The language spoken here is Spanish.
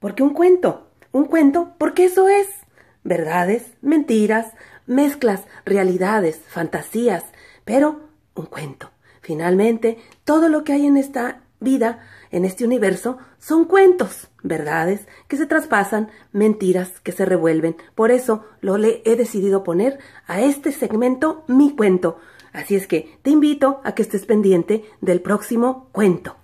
Porque un cuento, un cuento, porque eso es. Verdades, mentiras, mezclas, realidades, fantasías, pero un cuento. Finalmente, todo lo que hay en esta vida, en este universo, son cuentos, verdades que se traspasan, mentiras que se revuelven. Por eso lo he decidido poner a este segmento mi cuento. Así es que te invito a que estés pendiente del próximo cuento.